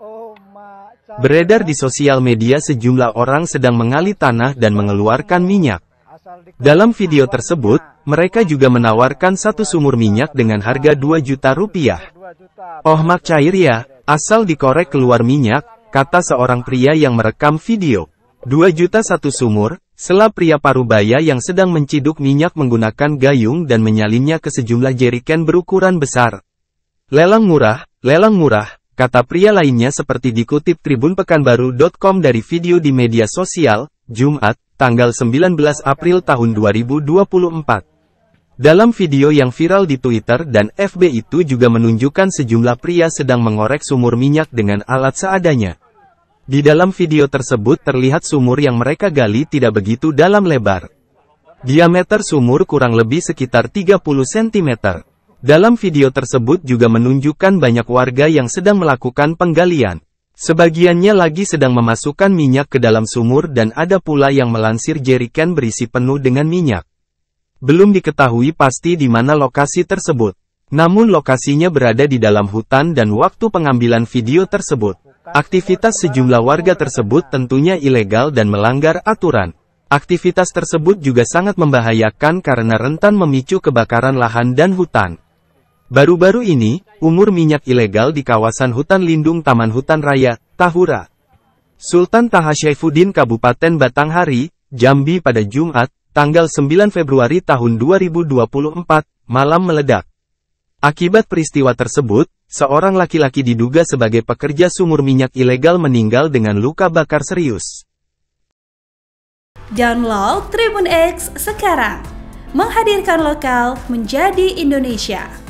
Oh, Beredar di ya. sosial media sejumlah orang sedang mengali tanah dan mengeluarkan minyak. Dalam video tersebut, mereka juga menawarkan satu sumur minyak dengan harga 2 juta rupiah. Oh mak cair ya, asal dikorek keluar minyak, kata seorang pria yang merekam video. 2 juta satu sumur, selap pria parubaya yang sedang menciduk minyak menggunakan gayung dan menyalinnya ke sejumlah jeriken berukuran besar. Lelang murah, lelang murah, Kata pria lainnya seperti dikutip tribunpekanbaru.com dari video di media sosial, Jumat, tanggal 19 April tahun 2024. Dalam video yang viral di Twitter dan FB itu juga menunjukkan sejumlah pria sedang mengorek sumur minyak dengan alat seadanya. Di dalam video tersebut terlihat sumur yang mereka gali tidak begitu dalam lebar. Diameter sumur kurang lebih sekitar 30 cm. Dalam video tersebut juga menunjukkan banyak warga yang sedang melakukan penggalian. Sebagiannya lagi sedang memasukkan minyak ke dalam sumur dan ada pula yang melansir jerikan berisi penuh dengan minyak. Belum diketahui pasti di mana lokasi tersebut. Namun lokasinya berada di dalam hutan dan waktu pengambilan video tersebut. Aktivitas sejumlah warga tersebut tentunya ilegal dan melanggar aturan. Aktivitas tersebut juga sangat membahayakan karena rentan memicu kebakaran lahan dan hutan. Baru-baru ini, umur minyak ilegal di kawasan hutan lindung Taman Hutan Raya, Tahura. Sultan Taha Syaifuddin Kabupaten Batanghari, Jambi pada Jumat, tanggal 9 Februari tahun 2024, malam meledak. Akibat peristiwa tersebut, seorang laki-laki diduga sebagai pekerja sumur minyak ilegal meninggal dengan luka bakar serius. Download Tribun X sekarang, menghadirkan lokal menjadi Indonesia.